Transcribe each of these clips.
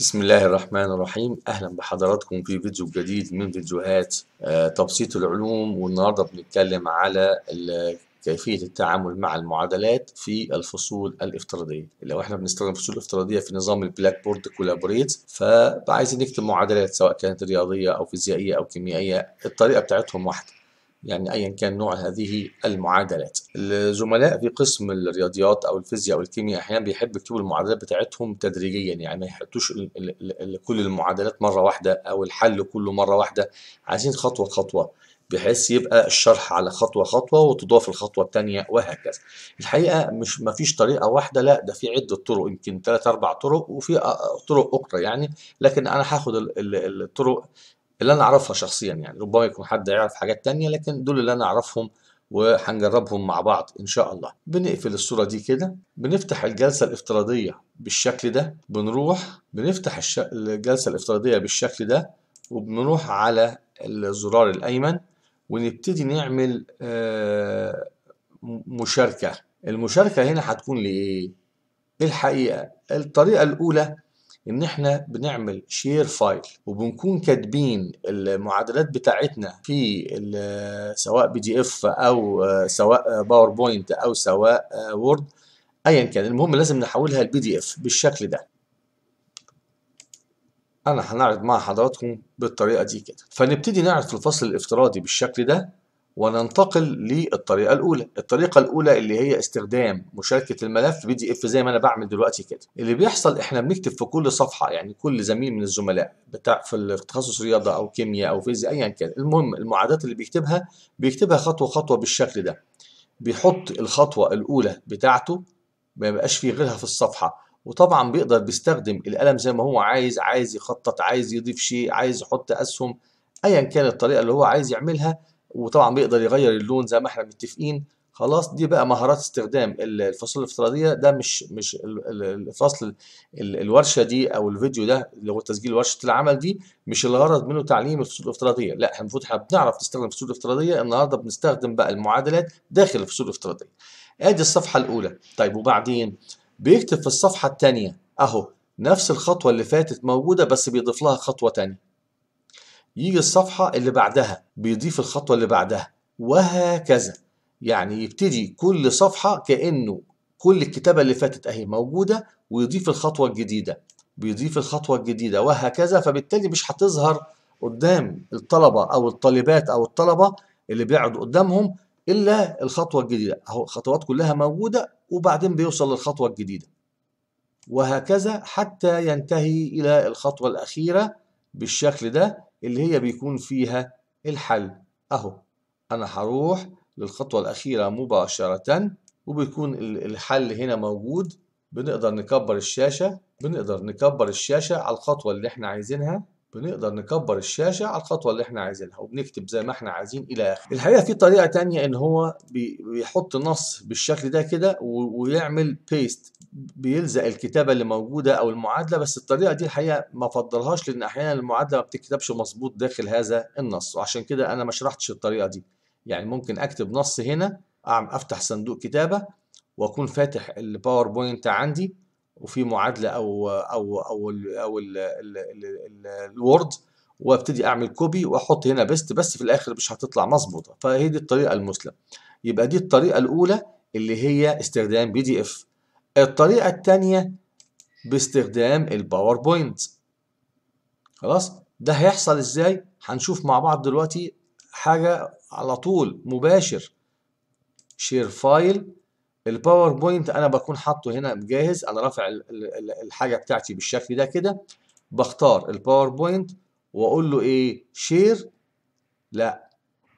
بسم الله الرحمن الرحيم اهلا بحضراتكم في فيديو جديد من فيديوهات آه، تبسيط العلوم والنهارده بنتكلم على كيفيه التعامل مع المعادلات في الفصول الافتراضيه لو احنا بنستخدم فصول افتراضيه في نظام البلاك بورد كولابوريت فعايزين نكتب معادلات سواء كانت رياضيه او فيزيائيه او كيميائيه الطريقه بتاعتهم واحده يعني أيا كان نوع هذه المعادلات الزملاء في قسم الرياضيات أو الفيزياء أو الكيمياء أحيانا بيحبوا يكتبوا المعادلات بتاعتهم تدريجيا يعني ما يحطوش كل المعادلات مرة واحدة أو الحل كله مرة واحدة عايزين خطوة خطوة بحيث يبقى الشرح على خطوة خطوة وتضاف الخطوة الثانية وهكذا الحقيقة مش ما فيش طريقة واحدة لا ده في عدة طرق يمكن ثلاث أربع طرق وفي طرق أخرى يعني لكن أنا هاخد الطرق اللي انا اعرفها شخصيا يعني ربما يكون حد يعرف حاجات تانية لكن دول اللي انا اعرفهم وهنجربهم مع بعض ان شاء الله بنقفل الصورة دي كده بنفتح الجلسة الافتراضية بالشكل ده بنروح بنفتح الش... الجلسة الافتراضية بالشكل ده وبنروح على الزرار الايمن ونبتدي نعمل آه مشاركة المشاركة هنا هتكون لإيه؟ الحقيقة الطريقة الأولى ان احنا بنعمل شير فايل وبنكون كاتبين المعادلات بتاعتنا في سواء بي دي اف او سواء باوربوينت او سواء وورد ايا كان المهم لازم نحولها البي دي اف بالشكل ده انا هنعرض مع حضراتكم بالطريقه دي كده فنبتدي نعرض الفصل الافتراضي بالشكل ده وننتقل للطريقة الأولى الطريقة الأولى اللي هي استخدام مشاركة الملف بي دي اف زي ما أنا بعمل دلوقتي كده اللي بيحصل إحنا بنكتب في كل صفحة يعني كل زميل من الزملاء بتاع في تخصص رياضة أو كيمياء أو فيزياء أيا كان المهم المعادلات اللي بيكتبها بيكتبها خطوة خطوة بالشكل ده بيحط الخطوة الأولى بتاعته ما يبقاش فيه غيرها في الصفحة وطبعا بيقدر بيستخدم القلم زي ما هو عايز عايز يخطط عايز يضيف شيء عايز يحط أسهم أيا كان الطريقة اللي هو عايز يعملها وطبعا بيقدر يغير اللون زي ما احنا متفقين خلاص دي بقى مهارات استخدام الفصول الافتراضيه ده مش مش الفصل الورشه دي او الفيديو ده اللي هو تسجيل ورشه العمل دي مش الغرض منه تعليم الفصول الافتراضيه لا احنا المفروض احنا بنعرف نستخدم الفصول الافتراضيه النهارده بنستخدم بقى المعادلات داخل الفصول الافتراضيه ادي الصفحه الاولى طيب وبعدين بيكتب في الصفحه الثانيه اهو نفس الخطوه اللي فاتت موجوده بس بيضيف لها خطوه ثانيه يجي الصفحة اللي بعدها بيضيف الخطوة اللي بعدها وهكذا يعني يبتدي كل صفحة كأنه كل الكتابة اللي فاتت أهي موجودة ويضيف الخطوة الجديدة بيضيف الخطوة الجديدة وهكذا فبالتالي مش هتظهر قدام الطلبة أو الطالبات أو الطلبة اللي بيقعدوا قدامهم إلا الخطوة الجديدة أهو الخطوات كلها موجودة وبعدين بيوصل للخطوة الجديدة وهكذا حتى ينتهي إلى الخطوة الأخيرة بالشكل ده اللي هي بيكون فيها الحل اهو انا هروح للخطوة الاخيرة مباشرة وبيكون الحل هنا موجود بنقدر نكبر الشاشة بنقدر نكبر الشاشة على الخطوة اللي احنا عايزينها بنقدر نكبر الشاشة على الخطوة اللي احنا عايزينها وبنكتب زي ما احنا عايزين الى اخره الحقيقة في طريقة تانية ان هو بيحط نص بالشكل ده كده ويعمل بيست بيلزق الكتابه اللي موجوده او المعادله بس الطريقه دي الحقيقه ما افضلهاش لان احيانا المعادله ما بتكتبش مظبوط داخل هذا النص وعشان كده انا ما شرحتش الطريقه دي يعني ممكن اكتب نص هنا افتح صندوق كتابه واكون فاتح الباوربوينت عندي وفي معادله او او او الـ او الوورد وابتدي اعمل كوبي واحط هنا بيست بس في الاخر مش هتطلع مظبوطه فهي دي الطريقه المثلى يبقى دي الطريقه الاولى اللي هي استخدام بي دي اف الطريقة التانية باستخدام الباوربوينت خلاص ده هيحصل ازاي هنشوف مع بعض دلوقتي حاجة على طول مباشر شير فايل الباوربوينت انا بكون حاطه هنا جاهز انا رافع الحاجة بتاعتي بالشكل ده كده بختار الباوربوينت واقول له ايه شير لا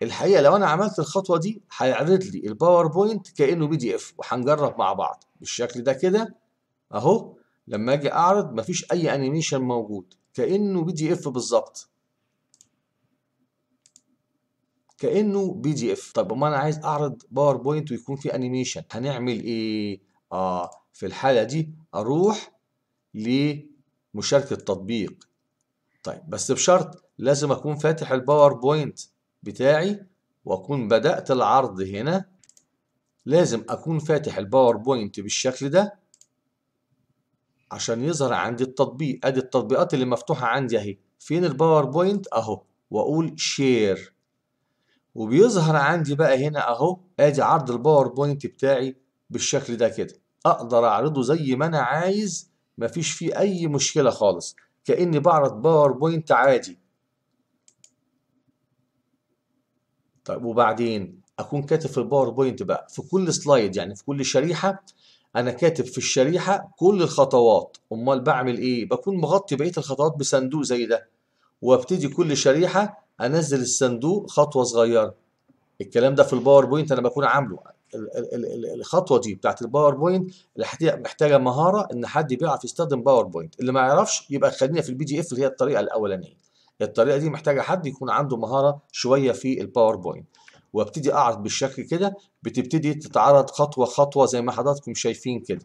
الحقيقه لو انا عملت الخطوه دي هيعرض لي الباوربوينت كانه بي دي اف وهنجرب مع بعض بالشكل ده كده اهو لما اجي اعرض مفيش اي انيميشن موجود كانه بي دي اف بالظبط كانه بي طيب، دي اف طب ما انا عايز اعرض باوربوينت ويكون في انيميشن هنعمل ايه اه في الحاله دي اروح لمشاركه تطبيق طيب بس بشرط لازم اكون فاتح الباوربوينت بتاعي واكون بدات العرض هنا لازم اكون فاتح الباوربوينت بالشكل ده عشان يظهر عندي التطبيق ادي التطبيقات اللي مفتوحة عندي اهي فين الباوربوينت اهو واقول شير وبيظهر عندي بقى هنا اهو ادي عرض الباوربوينت بتاعي بالشكل ده كده اقدر اعرضه زي ما انا عايز مفيش فيه اي مشكلة خالص كأني بعرض باوربوينت عادي طيب وبعدين اكون كاتب في الباوربوينت بقى في كل سلايد يعني في كل شريحه انا كاتب في الشريحه كل الخطوات امال بعمل ايه بكون مغطي بقيه الخطوات بصندوق زي ده وابتدي كل شريحه انزل الصندوق خطوه صغيره الكلام ده في الباوربوينت انا بكون عامله الخطوه دي بتاعت الباوربوينت اللي محتاجه مهاره ان حد بيعرف يستخدم باوربوينت اللي ما يعرفش يبقى خلينا في البي دي اف اللي هي الطريقه الاولانيه الطريقه دي محتاجه حد يكون عنده مهاره شويه في الباوربوينت وابتدي اعرض بالشكل كده بتبتدي تتعرض خطوه خطوه زي ما حضراتكم شايفين كده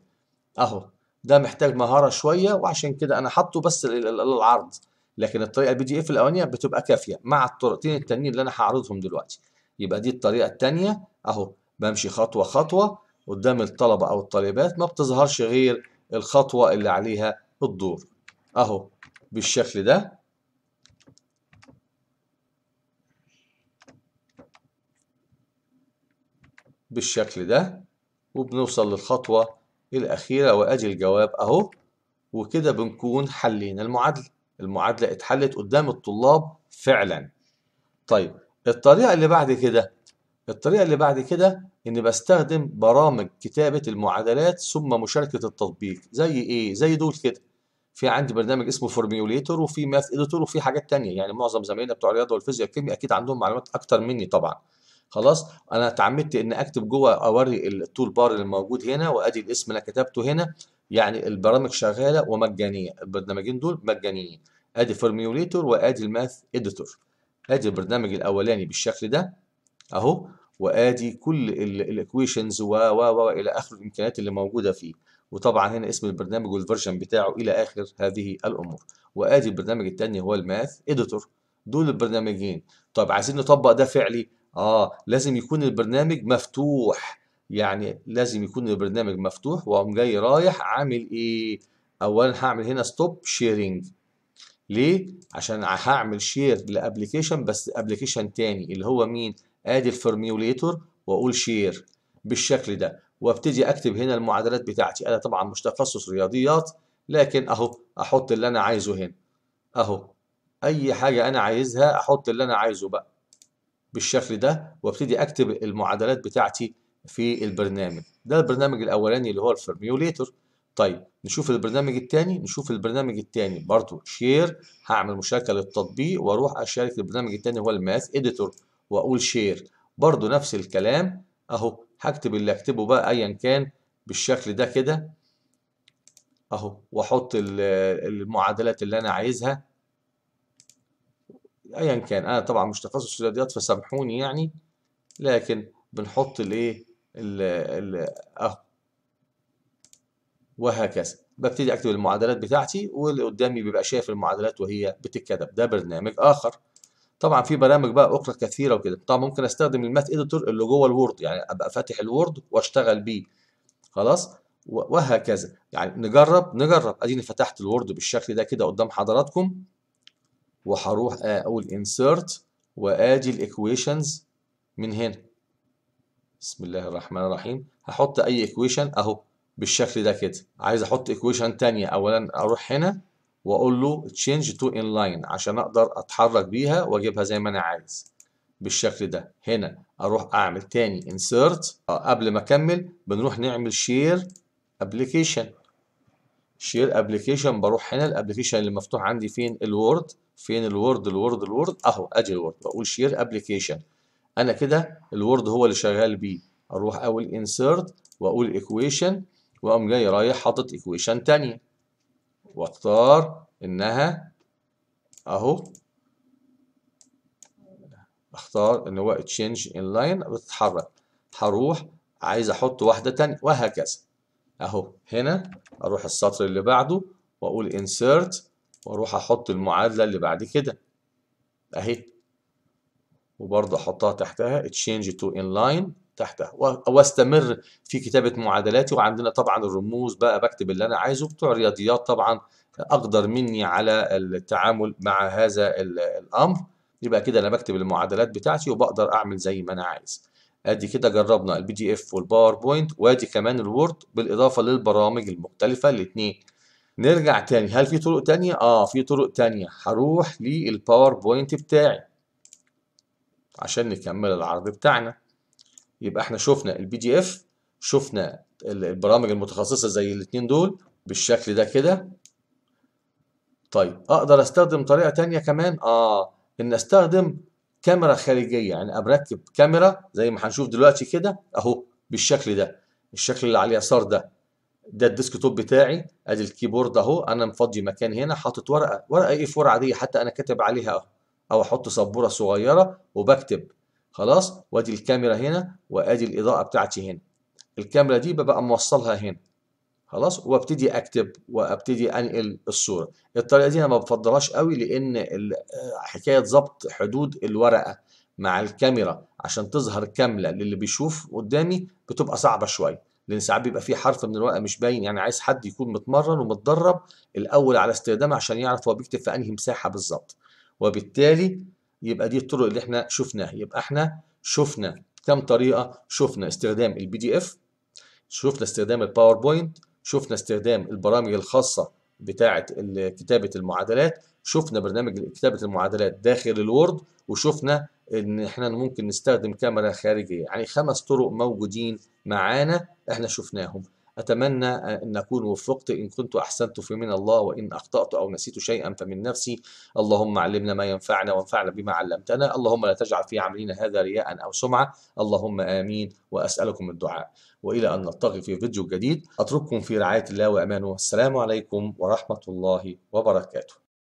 اهو ده محتاج مهاره شويه وعشان كده انا حاطه بس للعرض لكن الطريقه البي دي اف الاولانيه بتبقى كافيه مع الطريقتين التانيين اللي انا هعرضهم دلوقتي يبقى دي الطريقه التانية اهو بمشي خطوه خطوه قدام الطلبه او الطالبات ما بتظهرش غير الخطوه اللي عليها الدور اهو بالشكل ده بالشكل ده وبنوصل للخطوة الأخيرة وأدي الجواب أهو وكده بنكون حلينا المعادلة المعادلة اتحلت قدام الطلاب فعلا طيب الطريقة اللي بعد كده الطريقة اللي بعد كده إني بستخدم برامج كتابة المعادلات ثم مشاركة التطبيق زي إيه؟ زي دول كده في عندي برنامج اسمه فورميوليتور وفي ماث اديتور وفي حاجات تانية يعني معظم زمايلنا بتوع الرياضة والفيزياء والكيمياء أكيد عندهم معلومات أكتر مني طبعا خلاص انا اتعمدت ان اكتب جوه اوري التول بار اللي موجود هنا وادي الاسم اللي كتبته هنا يعني البرامج شغاله ومجانيه البرنامجين دول مجانيين ادي فورميوليتور وادي الماث اديتور ادي البرنامج الاولاني بالشكل ده اهو وادي كل الايكويشنز و و و الى اخر الامكانيات اللي موجوده فيه وطبعا هنا اسم البرنامج والفيرجن بتاعه الى اخر هذه الامور وادي البرنامج الثاني هو الماث اديتور دول البرنامجين طب عايزين نطبق ده فعلي آه لازم يكون البرنامج مفتوح يعني لازم يكون البرنامج مفتوح وأقوم جاي رايح عامل إيه؟ أولا هعمل هنا ستوب شيرنج ليه؟ عشان هعمل شير لابلكيشن بس ابلكيشن تاني اللي هو مين؟ ادي الفورميوليتور واقول شير بالشكل ده وابتدي اكتب هنا المعادلات بتاعتي انا طبعا مش تخصص رياضيات لكن اهو احط اللي انا عايزه هنا اهو اي حاجه انا عايزها احط اللي انا عايزه بقى بالشكل ده وابتدي اكتب المعادلات بتاعتي في البرنامج ده البرنامج الاولاني اللي هو الفرميوليتر طيب نشوف البرنامج الثاني نشوف البرنامج الثاني برضو شير هعمل مشاركه للتطبيق واروح اشارك البرنامج الثاني هو الماث اديتور واقول شير برضو نفس الكلام اهو هكتب اللي اكتبه بقى ايا كان بالشكل ده كده اهو واحط المعادلات اللي انا عايزها ايا كان انا طبعا مش تخصص في الرياضيات فسامحوني يعني لكن بنحط الايه اهو أه، وهكذا ببتدي اكتب المعادلات بتاعتي واللي قدامي بيبقى شايف المعادلات وهي بتتكتب ده برنامج اخر طبعا في برامج بقى اخرى كثيره وكده طبعا ممكن استخدم المات اديتور اللي جوه الوورد يعني ابقى فاتح الوورد واشتغل بيه خلاص وهكذا يعني نجرب نجرب اديني فتحت الوورد بالشكل ده كده قدام حضراتكم وهروح اقول insert وادي الايكويشنز من هنا بسم الله الرحمن الرحيم هحط اي ايكويشن اهو بالشكل ده كده عايز احط ايكويشن ثانيه اولا اروح هنا واقول له change to inline عشان اقدر اتحرك بيها واجيبها زي ما انا عايز بالشكل ده هنا اروح اعمل تاني insert أه، قبل ما اكمل بنروح نعمل share application share application بروح هنا الابلكيشن اللي مفتوح عندي فين الوورد فين الوورد الوورد الوورد اهو اجي الوورد بقول شير ابلكيشن انا كده الوورد هو اللي شغال بيه اروح اول انسرت واقول ايكويشن واقوم جاي رايح حاطط ايكويشن تانية واختار انها اهو اختار ان هو تشينج ان لاين بتتحرك هروح عايز احط واحده تانية وهكذا اهو هنا اروح السطر اللي بعده واقول انسرت واروح احط المعادلة اللي بعد كده اهي وبرضه احطها تحتها اتشينج تو inline تحتها واستمر في كتابة معادلاتي وعندنا طبعا الرموز بقى بكتب اللي انا عايزه بتوع الرياضيات طبعا اقدر مني على التعامل مع هذا الامر يبقى كده انا بكتب المعادلات بتاعتي وبقدر اعمل زي ما انا عايز ادي كده جربنا البي دي اف والباوربوينت وادي كمان الوورد بالاضافه للبرامج المختلفه الاثنين نرجع تاني هل في طرق تانية؟ اه في طرق تانية هروح للباوربوينت بتاعي عشان نكمل العرض بتاعنا يبقى احنا شفنا البي دي اف شفنا البرامج المتخصصة زي الاتنين دول بالشكل ده كده طيب اقدر استخدم طريقة تانية كمان اه ان استخدم كاميرا خارجية يعني ابركب كاميرا زي ما هنشوف دلوقتي كده اهو بالشكل ده الشكل اللي على اليسار ده ده الديسك توب بتاعي ادي الكيبورد اهو انا مفضي مكان هنا حاطط ورقه ورقه اي 4 عاديه حتى انا كاتب عليها اهو او احط سبوره صغيره وبكتب خلاص وادي الكاميرا هنا وادي الاضاءه بتاعتي هنا الكاميرا دي ببقى موصلها هنا خلاص وابتدي اكتب وابتدي انقل الصوره الطريقه دي انا ما بفضلهاش قوي لان حكايه ضبط حدود الورقه مع الكاميرا عشان تظهر كامله للي بيشوف قدامي بتبقى صعبه شويه لان ساعات بيبقى في حرف من الورقه مش باين يعني عايز حد يكون متمرن ومتدرب الاول على استخدامه عشان يعرف هو بيكتب في انهي مساحه بالظبط وبالتالي يبقى دي الطرق اللي احنا شفناها يبقى احنا شفنا كم طريقه شفنا استخدام البي دي اف شفنا استخدام الباوربوينت شفنا استخدام البرامج الخاصه بتاعه كتابه المعادلات شفنا برنامج كتابه المعادلات داخل الوورد وشفنا ان احنا ممكن نستخدم كاميرا خارجيه يعني خمس طرق موجودين معانا احنا شفناهم أتمنى أن أكون وفقت إن كنت أحسنت فمن الله وإن أخطأت أو نسيت شيئا فمن نفسي اللهم علمنا ما ينفعنا وانفعنا بما علمتنا اللهم لا تجعل في عملنا هذا رياء أو سمعة اللهم آمين وأسألكم الدعاء وإلى أن نلتقي في فيديو جديد أترككم في رعاية الله وأمانه والسلام عليكم ورحمة الله وبركاته